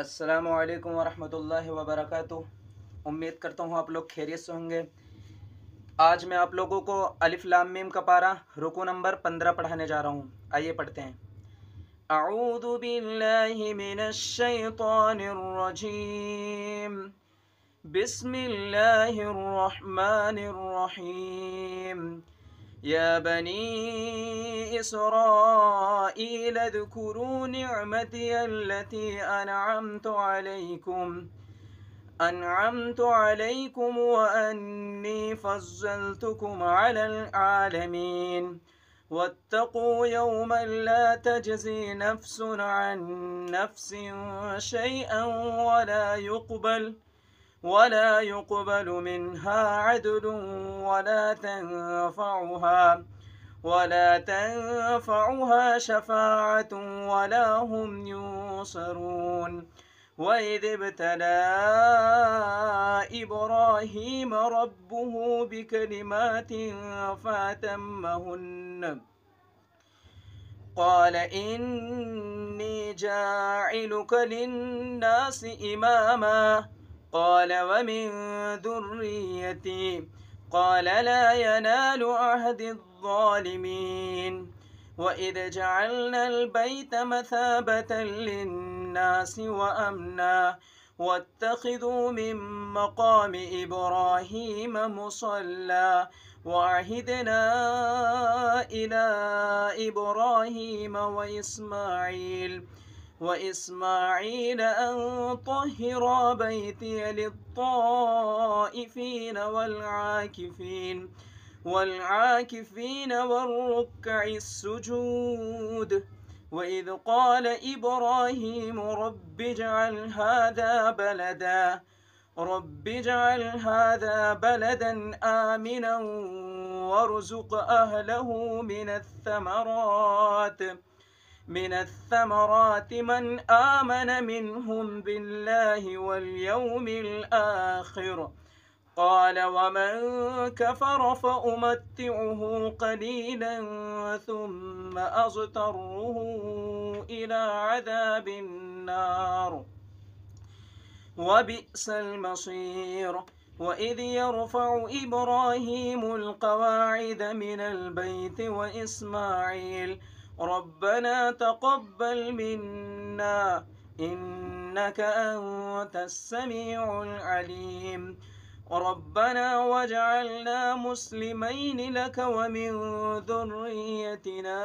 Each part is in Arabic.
अस्सलाम वालेकुम वरहमतुल्लाहि उम्मीद करता हूँ आप लोग खैरियत से होंगे आज मैं आप लोगों को अलिफ लाम मीम का पारा रुको नंबर पंद्रह पढ़ाने जा रहा हूँ आइए पढ़ते हैं أعوذ بالله من الشيطان الرجيم بسم الله الرحمن الرحيم يا بني إسرائيل اذكروا نعمتي التي أنعمت عليكم أنعمت عليكم وأني فضلتكم على العالمين واتقوا يوما لا تجزي نفس عن نفس شيئا ولا يقبل ولا يقبل منها عدل ولا تنفعها ولا تنفعها شفاعة ولا هم ينصرون وإذ ابتلى إبراهيم ربه بكلمات فأتمهن قال إني جاعلك للناس إماماً قال ومن ذريتي قال لا ينال عهد الظالمين وإذ جعلنا البيت مثابة للناس وأمنا واتخذوا من مقام إبراهيم مصلى وعهدنا إلى إبراهيم وإسماعيل وإسماعيل أن طهر بيتي للطائفين والعاكفين والعاكفين والركع السجود وإذ قال إبراهيم رب اجعل هذا بلدا رب اجعل هذا بلدا آمنا وارزق أهله من الثمرات من الثمرات من آمن منهم بالله واليوم الآخر قال ومن كفر فأمتعه قليلا ثم أضطره إلى عذاب النار وبئس المصير وإذ يرفع إبراهيم القواعد من البيت وإسماعيل ربنا تقبل منا إنك أنت السميع العليم ربنا واجعلنا مسلمين لك ومن ذريتنا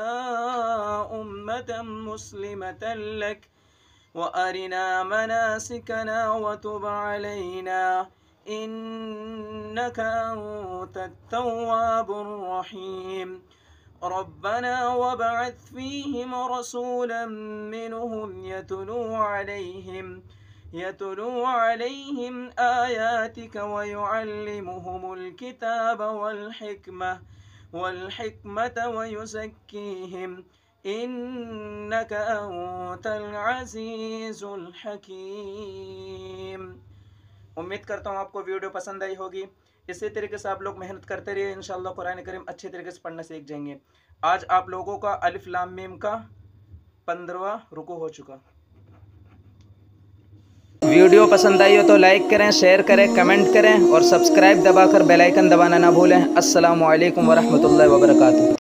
أمة مسلمة لك وأرنا مناسكنا وتب علينا إنك أنت التواب الرحيم ربنا وابعث فيهم رسولا منهم يتلو عليهم يتلو عليهم آياتك ويعلمهم الكتاب والحكمة والحكمة ويزكيهم إنك أنت العزيز الحكيم उम्मीद करता हूँ आपको वीडियो पसंद आई होगी इसी तरीके से आप लोग मेहनत करते रहिए इन कुरान करीम अच्छे तरीके से पढ़ना सीख जाएंगे आज आप लोगों का अलिफ लाम मीम का पंद्रवा रुको हो चुका वीडियो पसंद आई हो तो लाइक करें शेयर करें कमेंट करें और सब्सक्राइब दबाकर बेलाइकन दबाना ना भूलें असलकम वरहमल वर्का